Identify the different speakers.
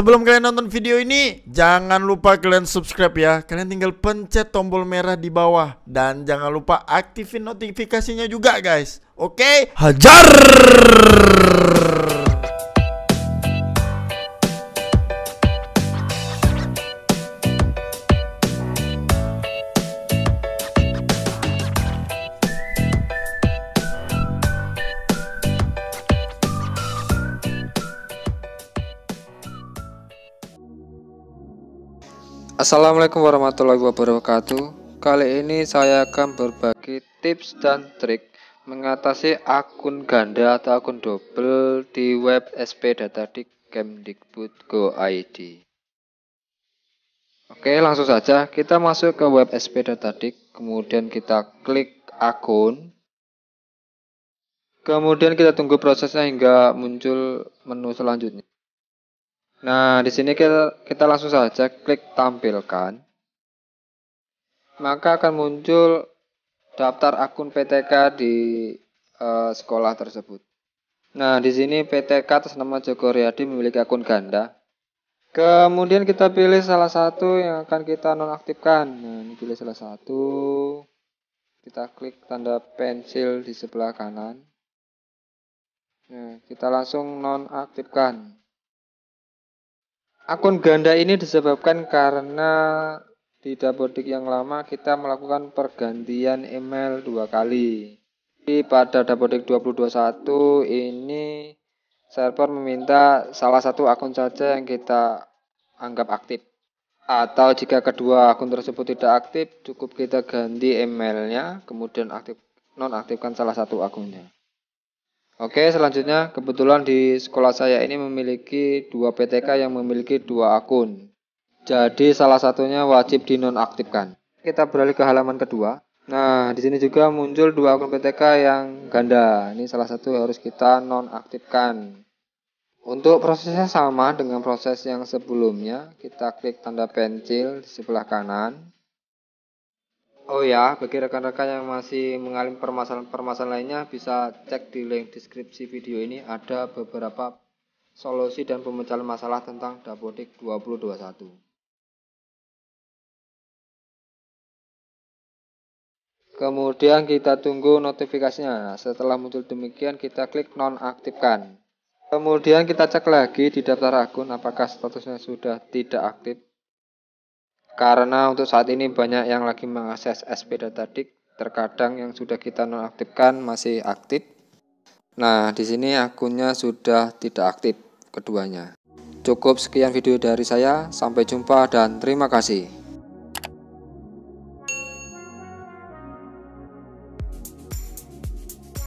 Speaker 1: Sebelum kalian nonton video ini, jangan lupa kalian subscribe ya. Kalian tinggal pencet tombol merah di bawah dan jangan lupa aktifin notifikasinya juga, guys. Oke, okay? hajar. Assalamualaikum warahmatullahi wabarakatuh Kali ini saya akan berbagi tips dan trik mengatasi akun ganda atau akun double di web SP Data di Kemdikbud Go ID Oke langsung saja kita masuk ke web SP Datadik kemudian kita klik akun kemudian kita tunggu prosesnya hingga muncul menu selanjutnya Nah, di sini kita kita langsung saja klik tampilkan. Maka akan muncul daftar akun PTK di uh, sekolah tersebut. Nah, di sini PTK atas nama Joko Riyadi memiliki akun ganda. Kemudian kita pilih salah satu yang akan kita nonaktifkan. Nah, ini pilih salah satu. Kita klik tanda pensil di sebelah kanan. Nah, kita langsung nonaktifkan. Akun ganda ini disebabkan karena di Dapodik yang lama kita melakukan pergantian email dua kali. Di pada Dapodik 2021 ini server meminta salah satu akun saja yang kita anggap aktif. Atau jika kedua akun tersebut tidak aktif, cukup kita ganti emailnya, kemudian aktif nonaktifkan salah satu akunnya. Oke, selanjutnya kebetulan di sekolah saya ini memiliki dua PTK yang memiliki dua akun. Jadi salah satunya wajib dinonaktifkan. Kita beralih ke halaman kedua. Nah, di sini juga muncul dua akun PTK yang ganda. Ini salah satu harus kita nonaktifkan. Untuk prosesnya sama dengan proses yang sebelumnya, kita klik tanda pensil di sebelah kanan. Oh ya, bagi rekan-rekan yang masih mengalami permasalahan-permasalahan lainnya bisa cek di link deskripsi video ini ada beberapa solusi dan pemecahan masalah tentang Dapodik 2021. Kemudian kita tunggu notifikasinya. Nah, setelah muncul demikian kita klik nonaktifkan. Kemudian kita cek lagi di daftar akun apakah statusnya sudah tidak aktif karena untuk saat ini banyak yang lagi mengakses SP dik terkadang yang sudah kita nonaktifkan masih aktif. Nah, di sini akunnya sudah tidak aktif keduanya. Cukup sekian video dari saya, sampai jumpa dan terima kasih.